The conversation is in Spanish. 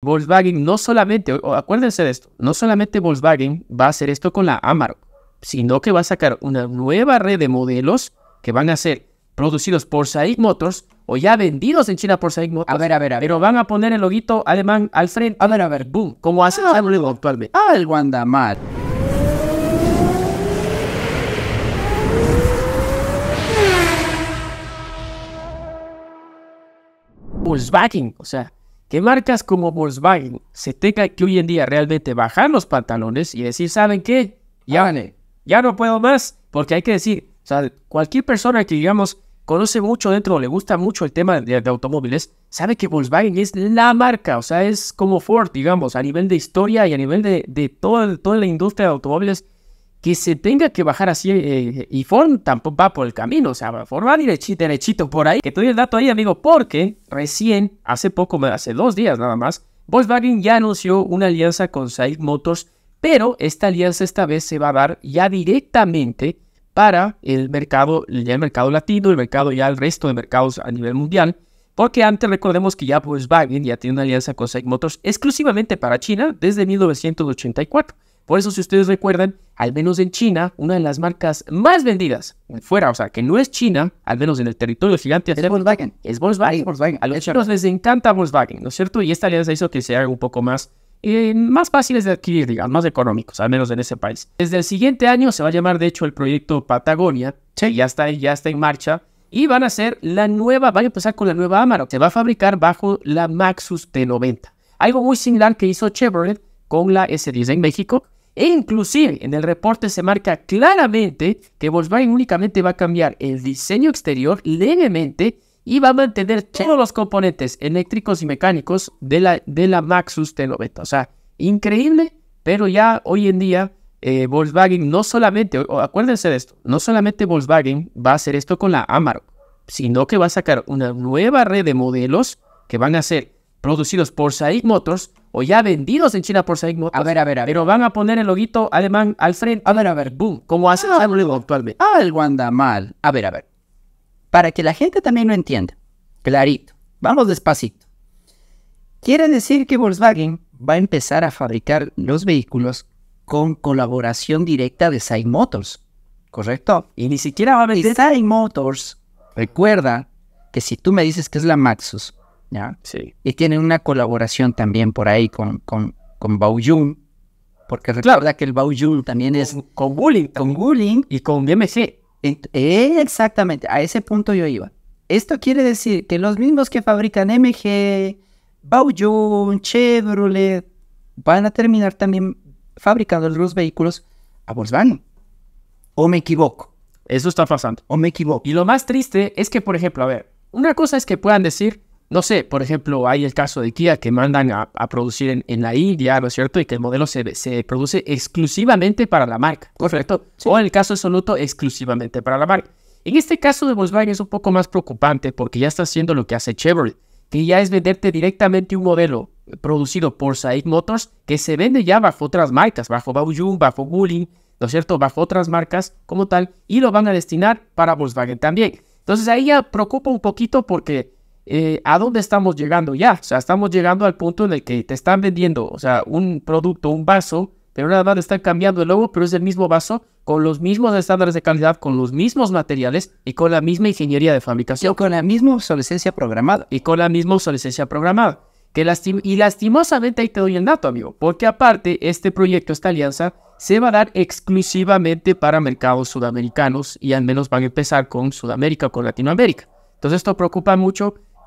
Volkswagen no solamente, acuérdense de esto, no solamente Volkswagen va a hacer esto con la Amarok, sino que va a sacar una nueva red de modelos que van a ser producidos por SAIC Motors o ya vendidos en China por SAIC Motors. A ver, a ver, a ver. Pero van a poner el loguito alemán al frente. A ver, a ver, boom. Como hace ah, Algo actualmente. al Wanda Volkswagen, o sea, que marcas como Volkswagen se tengan que hoy en día realmente bajar los pantalones y decir, ¿saben qué? Ya, ah. ya no puedo más, porque hay que decir, cualquier persona que digamos conoce mucho dentro le gusta mucho el tema de, automóviles, sabe que Volkswagen es la marca, o sea, es como Ford, digamos, a nivel de historia y a nivel de, de toda la industria de automóviles, que se tenga que bajar así eh, y Ford tampoco va por el camino, o sea, Ford va derechito, derechito por ahí. Que te doy el dato ahí, amigo, porque recién, hace poco, hace dos días nada más, Volkswagen ya anunció una alianza con Saic Motors, pero esta alianza esta vez se va a dar ya directamente para el mercado, ya el mercado latino, el mercado ya el resto de mercados a nivel mundial, porque antes recordemos que ya Volkswagen ya tiene una alianza con Saic Motors exclusivamente para China desde 1984. Por eso, si ustedes recuerdan, al menos en China, una de las marcas más vendidas fuera, o sea, que no es China, al menos en el territorio gigante, es Volkswagen. Es Volkswagen. A los chinos les encanta Volkswagen, ¿no es cierto? Y esta alianza hizo que sea un poco más, eh, más fáciles de adquirir, digamos, más económicos, al menos en ese país. Desde el siguiente año se va a llamar, de hecho, el proyecto Patagonia. Sí. Ya, está, ya está en marcha. Y van a ser la nueva, van a empezar con la nueva Amarok. Se va a fabricar bajo la Maxus T90. Algo muy similar que hizo Chevrolet con la S10 en México e inclusive en el reporte se marca claramente que Volkswagen únicamente va a cambiar el diseño exterior levemente y va a mantener todos los componentes eléctricos y mecánicos de la, de la Maxus T90. O sea, increíble, pero ya hoy en día eh, Volkswagen no solamente, acuérdense de esto, no solamente Volkswagen va a hacer esto con la Amarok, sino que va a sacar una nueva red de modelos que van a ser producidos por SAIC Motors o ya vendidos en China por SAIC Motors. A ver, a ver, a ver. Pero van a poner el loguito alemán al frente. A ver, a ver. Boom. Como hace ah. actualmente. Algo anda mal. A ver, a ver. Para que la gente también lo entienda. Clarito. Vamos despacito. Quiere decir que Volkswagen va a empezar a fabricar los vehículos con colaboración directa de SAIC Motors. ¿Correcto? Y ni siquiera va a vender. SAIC Motors, recuerda que si tú me dices que es la Maxus, Sí. Y tienen una colaboración también por ahí con, con, con Bao Jun. porque la verdad que el Bao Jun también es... Con, Wuling, Con Guling. Y con DMC. Eh, exactamente, a ese punto yo iba. Esto quiere decir que los mismos que fabrican MG, Bao Jun, Chevrolet, van a terminar también fabricando los vehículos a Volkswagen. ¿O me equivoco? Eso está pasando. ¿O me equivoco? Y lo más triste es que, por ejemplo, a ver, una cosa es que puedan decir, no sé, por ejemplo, hay el caso de Kia que mandan a, producir en, la India, ¿no es cierto? Y que el modelo se, produce exclusivamente para la marca, ¿correcto? O en el caso absoluto, exclusivamente para la marca. En este caso de Volkswagen es un poco más preocupante porque ya está haciendo lo que hace Chevrolet, que ya es venderte directamente un modelo producido por Said Motors que se vende ya bajo otras marcas, bajo Baojun, bajo Wuling, ¿no es cierto? Bajo otras marcas como tal, y lo van a destinar para Volkswagen también. Entonces ahí ya preocupa un poquito porque eh, a dónde estamos llegando ya. O sea, estamos llegando al punto en el que te están vendiendo, o sea, un producto, un vaso, pero nada más están cambiando el logo, pero es el mismo vaso, con los mismos estándares de calidad, con los mismos materiales y con la misma ingeniería de fabricación. Y con la misma obsolescencia programada. Y con la misma obsolescencia programada. Que lastim y lastimosamente ahí te doy el dato, amigo, porque aparte este proyecto, esta alianza, se va a dar exclusivamente para mercados sudamericanos y al menos van a empezar con Sudamérica, con Latinoamérica. Entonces esto preocupa mucho